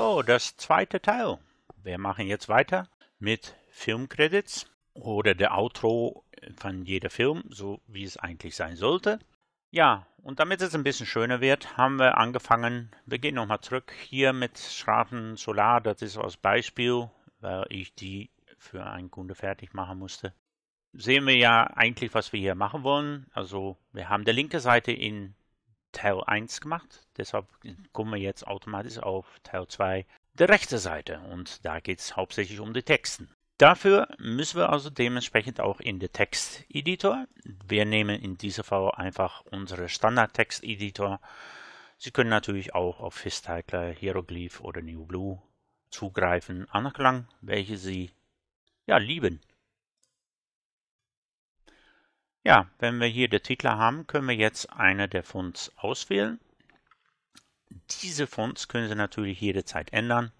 So, das zweite Teil. Wir machen jetzt weiter mit Filmcredits oder der Outro von jeder Film, so wie es eigentlich sein sollte. Ja, und damit es ein bisschen schöner wird, haben wir angefangen. Wir gehen nochmal zurück hier mit Schrafen Solar. Das ist als Beispiel, weil ich die für einen Kunde fertig machen musste. Sehen wir ja eigentlich, was wir hier machen wollen. Also wir haben die linke Seite in Teil 1 gemacht, deshalb kommen wir jetzt automatisch auf Teil 2 der rechten Seite und da geht es hauptsächlich um die Texten. Dafür müssen wir also dementsprechend auch in den Texteditor. Wir nehmen in dieser Fall einfach unsere Standard-Texteditor. Sie können natürlich auch auf Fishtitler, Hieroglyph oder New Blue zugreifen, anklang, welche Sie ja lieben. Ja, wenn wir hier den Titler haben, können wir jetzt eine der Fonts auswählen. Diese Fonts können Sie natürlich jederzeit ändern.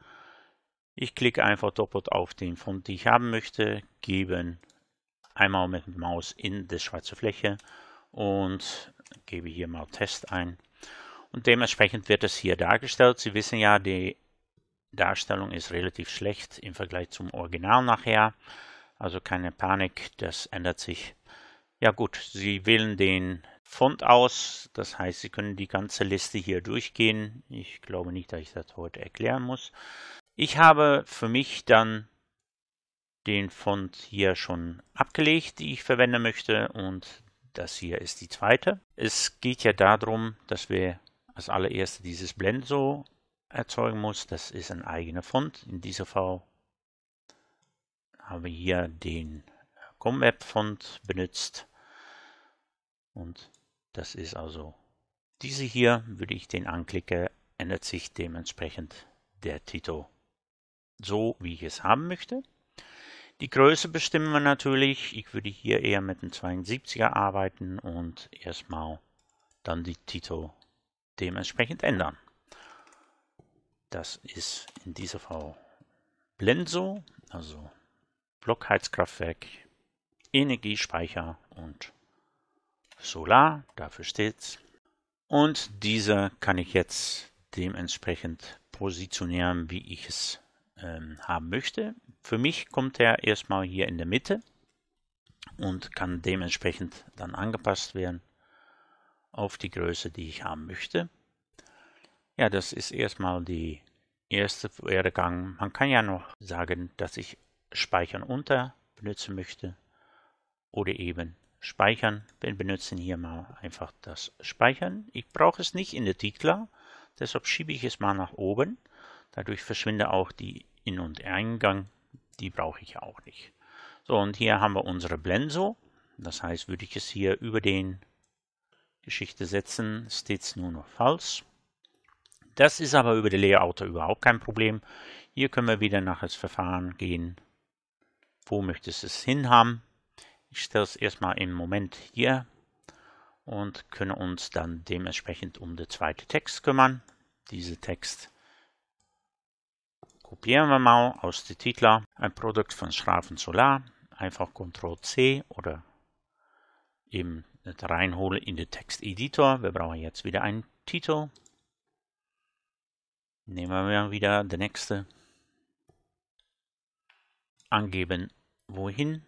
Ich klicke einfach doppelt auf den Font, den ich haben möchte, gebe einmal mit der Maus in die schwarze Fläche und gebe hier mal Test ein. Und dementsprechend wird es hier dargestellt. Sie wissen ja, die Darstellung ist relativ schlecht im Vergleich zum Original nachher. Also keine Panik, das ändert sich. Ja gut, Sie wählen den Font aus. Das heißt, Sie können die ganze Liste hier durchgehen. Ich glaube nicht, dass ich das heute erklären muss. Ich habe für mich dann den Font hier schon abgelegt, die ich verwenden möchte. Und das hier ist die zweite. Es geht ja darum, dass wir als allererste dieses Blendso erzeugen muss. Das ist ein eigener Font. In dieser V haben wir hier den ComApp-Font benutzt. Und das ist also diese hier. Würde ich den anklicke, ändert sich dementsprechend der Titel so, wie ich es haben möchte. Die Größe bestimmen wir natürlich. Ich würde hier eher mit einem 72er arbeiten und erstmal dann die Titel dementsprechend ändern. Das ist in diesem Fall Blenso, also Blockheizkraftwerk Energiespeicher und Solar, dafür steht's. Und diese kann ich jetzt dementsprechend positionieren, wie ich es ähm, haben möchte. Für mich kommt er erstmal hier in der Mitte und kann dementsprechend dann angepasst werden auf die Größe, die ich haben möchte. Ja, das ist erstmal die erste Werdegang. Man kann ja noch sagen, dass ich Speichern unter benutzen möchte oder eben Speichern. Wir benutzen hier mal einfach das Speichern. Ich brauche es nicht in der Titler, deshalb schiebe ich es mal nach oben. Dadurch verschwindet auch die In- und Eingang, die brauche ich auch nicht. So, und hier haben wir unsere Blenso. Das heißt, würde ich es hier über den Geschichte setzen, steht es nur noch falsch. Das ist aber über die Layouter überhaupt kein Problem. Hier können wir wieder nach das Verfahren gehen. Wo möchtest du es hin haben? Ich stelle es erstmal im Moment hier und können uns dann dementsprechend um den zweiten Text kümmern. Diesen Text kopieren wir mal aus dem Titler. Ein Produkt von Schrafen Solar. Einfach Ctrl C oder eben nicht reinholen in den Texteditor. Wir brauchen jetzt wieder einen Titel. Nehmen wir wieder den nächste. Angeben wohin.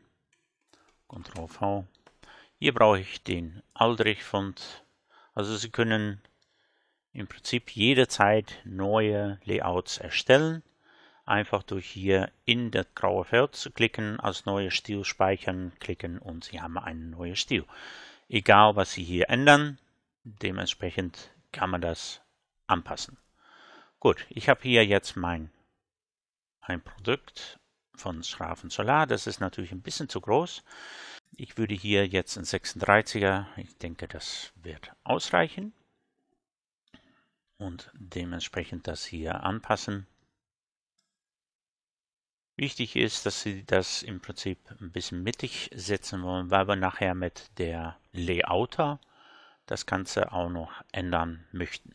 Ctrl V. Hier brauche ich den Aldrich Font. Also Sie können im Prinzip jederzeit neue Layouts erstellen. Einfach durch hier in das graue Feld zu klicken, als neue Stil speichern, klicken und Sie haben einen neuen Stil. Egal, was Sie hier ändern, dementsprechend kann man das anpassen. Gut, ich habe hier jetzt mein ein Produkt von Schrafen Solar. Das ist natürlich ein bisschen zu groß. Ich würde hier jetzt ein 36er, ich denke, das wird ausreichen. Und dementsprechend das hier anpassen. Wichtig ist, dass Sie das im Prinzip ein bisschen mittig setzen wollen, weil wir nachher mit der Layouter das Ganze auch noch ändern möchten.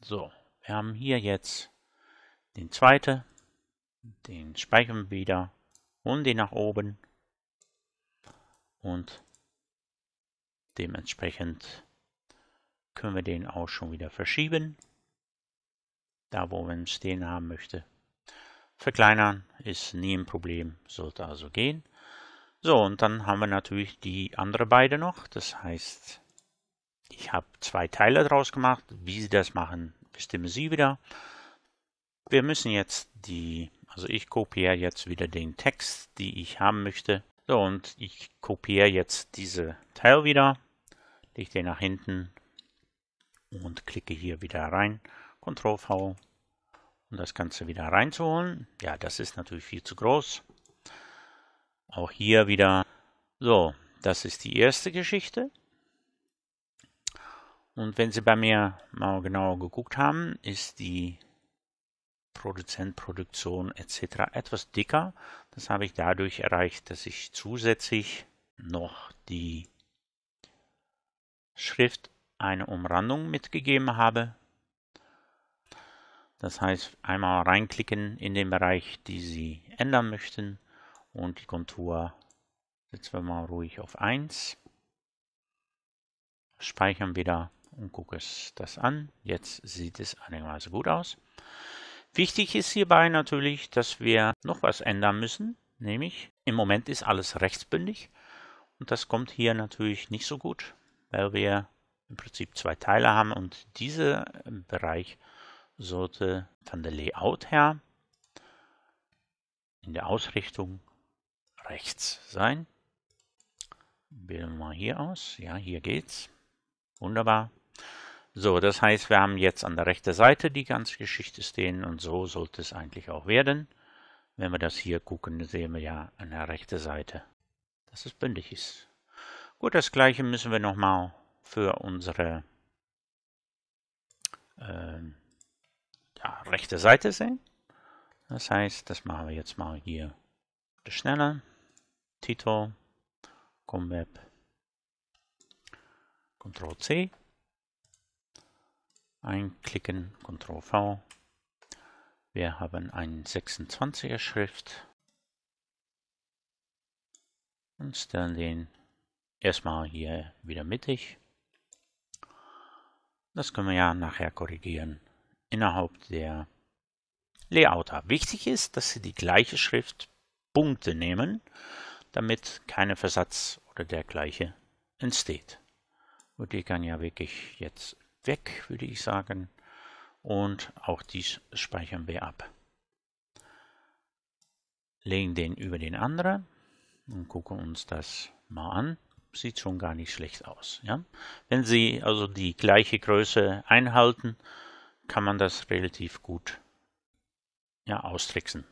So, wir haben hier jetzt den zweiten den speichern wieder. Und den nach oben. Und dementsprechend können wir den auch schon wieder verschieben. Da wo man stehen haben möchte. Verkleinern ist nie ein Problem, sollte also gehen. So, und dann haben wir natürlich die andere beide noch. Das heißt, ich habe zwei Teile draus gemacht. Wie sie das machen, bestimmen sie wieder. Wir müssen jetzt die also ich kopiere jetzt wieder den Text, die ich haben möchte. So, und ich kopiere jetzt diese Teil wieder, lege den nach hinten und klicke hier wieder rein. Ctrl V, um das Ganze wieder reinzuholen. Ja, das ist natürlich viel zu groß. Auch hier wieder. So, das ist die erste Geschichte. Und wenn Sie bei mir mal genauer geguckt haben, ist die Produzent, Produktion etc. etwas dicker. Das habe ich dadurch erreicht, dass ich zusätzlich noch die Schrift eine Umrandung mitgegeben habe. Das heißt, einmal reinklicken in den Bereich, die Sie ändern möchten und die Kontur setzen wir mal ruhig auf 1. Speichern wieder und gucken es das an. Jetzt sieht es einigermaßen gut aus. Wichtig ist hierbei natürlich, dass wir noch was ändern müssen, nämlich im Moment ist alles rechtsbündig und das kommt hier natürlich nicht so gut, weil wir im Prinzip zwei Teile haben und dieser äh, Bereich sollte von der Layout her in der Ausrichtung rechts sein. Bilden wir mal hier aus. Ja, hier geht's. Wunderbar. So, das heißt, wir haben jetzt an der rechten Seite die ganze Geschichte stehen und so sollte es eigentlich auch werden. Wenn wir das hier gucken, sehen wir ja an der rechten Seite, dass es bündig ist. Gut, das gleiche müssen wir nochmal für unsere äh, ja, rechte Seite sehen. Das heißt, das machen wir jetzt mal hier schneller. Titel, Comweb, Ctrl C. Einklicken, Ctrl V. Wir haben ein 26er Schrift und stellen den erstmal hier wieder mittig. Das können wir ja nachher korrigieren innerhalb der Layouter. Wichtig ist, dass Sie die gleiche Schrift Punkte nehmen, damit keine Versatz oder dergleichen entsteht. Und die kann ja wirklich jetzt weg, würde ich sagen. Und auch dies speichern wir ab. Legen den über den anderen und gucken uns das mal an. Sieht schon gar nicht schlecht aus. Ja? Wenn Sie also die gleiche Größe einhalten, kann man das relativ gut ja, austricksen.